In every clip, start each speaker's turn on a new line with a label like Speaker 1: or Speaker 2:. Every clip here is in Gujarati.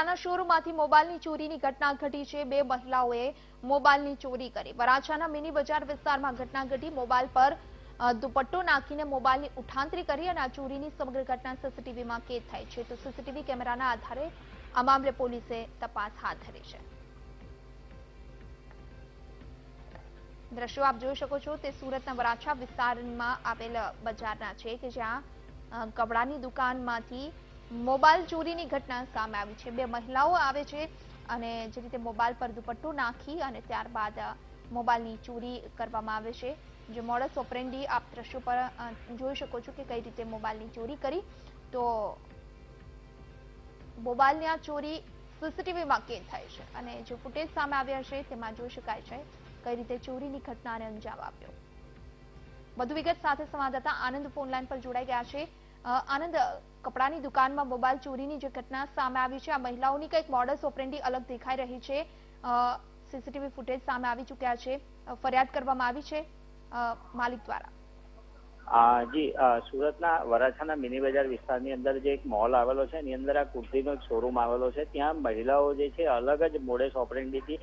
Speaker 1: વરાછાના શોરૂમમાંથી મોબાઈલની ચોરીની ઘટના ઘટી છે બે મહિલાઓએ મોબાઈલની ચોરી કરી વરાછાના મિની બજાર વિસ્તારમાં ઘટના ઘટી મોબાઈલ પર દુપટ્ટો નાખીને મોબાઈલની ઉઠાંતરી કરી અને આ ચોરીની સમગ્ર ઘટના સીસીટીવીમાં કેદ થઈ છે તો સીસીટીવી કેમેરાના આધારે આ મામલે પોલીસે તપાસ હાથ ધરી છે દ્રશ્યો આપ જોઈ શકો છો તે સુરતના વરાછા વિસ્તારમાં આવેલ બજારના છે કે જ્યાં કપડાની દુકાનમાંથી મોબાઈલ ચોરીની ઘટના સામે આવી છે બે મહિલાઓ આવે છે અને જે રીતે મોબાઈલ પર દુપટ્ટો નાખી અને ત્યારબાદ મોબાઈલની ચોરી કરવામાં આવે છે જે મોડસ ઓપરેન્ડી આપ દ્રશ્યો પર જોઈ શકો છો કે કઈ રીતે મોબાઈલની ચોરી કરી તો મોબાઈલની આ ચોરી સીસીટીવીમાં કેદ થાય છે અને જે ફૂટેજ સામે આવ્યા છે તેમાં જોઈ શકાય છે કઈ રીતે ચોરીની ઘટનાને અંજામ આપ્યો વધુ વિગત સાથે સંવાદદાતા આનંદ ફોનલાઈન પર જોડાઈ ગયા છે આનંદ કપડાની દુકાનમાં મોબાઈલ ચોરીની જે ઘટના સામે આવી છે આ મહિલાઓની કંઈક મોડસ ઓપરેન્ડી અલગ દેખાઈ રહી છે સીસીટીવી ફૂટેજ સામે આવી ચુક્યા છે ફરિયાદ કરવામાં આવી છે માલિક દ્વારા
Speaker 2: જી સુરતના વરાછાના મિની બજાર વિસ્તારની અંદર જે એક મોલ આવેલો છે એની અંદર આ કુર્તીનો એક શોરૂમ આવેલો છે ત્યાં મહિલાઓ જે છે અલગ જ મોડેસ ઓપરેન્ડીથી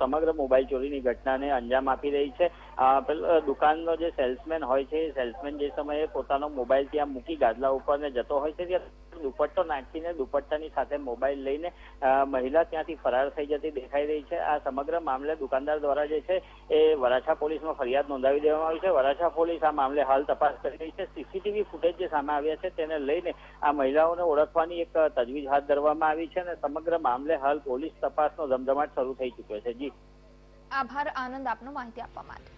Speaker 2: સમગ્ર મોબાઈલ ચોરીની ઘટનાને અંજામ આપી રહી છે દુકાનનો જે સેલ્સમેન હોય છે એ સેલ્સમેન જે સમયે પોતાનો મોબાઈલ ત્યાં મૂકી ગાદલા ઉપર જતો હોય છે ત્યાં દુપટ્ટો નાખીને દુપટ્ટાની સાથે મોબાઈલ લઈને મહિલા ત્યાંથી ફરાર થઈ જતી દેખાઈ રહી છે આ સમગ્ર મામલે દુકાનદાર દ્વારા જે છે એ વરાછા પોલીસમાં ફરિયાદ નોંધાવી દેવામાં આવી છે વરાછા પોલીસ આ મામલે હાલ તપાસ કરી રહી છે સીસીટીવી ફૂટેજ જે સામે આવ્યા છે તેને લઈને આ મહિલાઓને ઓળખવાની એક તજવીજ હાથ ધરવામાં આવી છે અને સમગ્ર મામલે હાલ પોલીસ તપાસનો ધમધમાટ શરૂ થઈ ચુક્યો છે જી
Speaker 1: આભાર આનંદ આપનો માહિતી આપવા માટે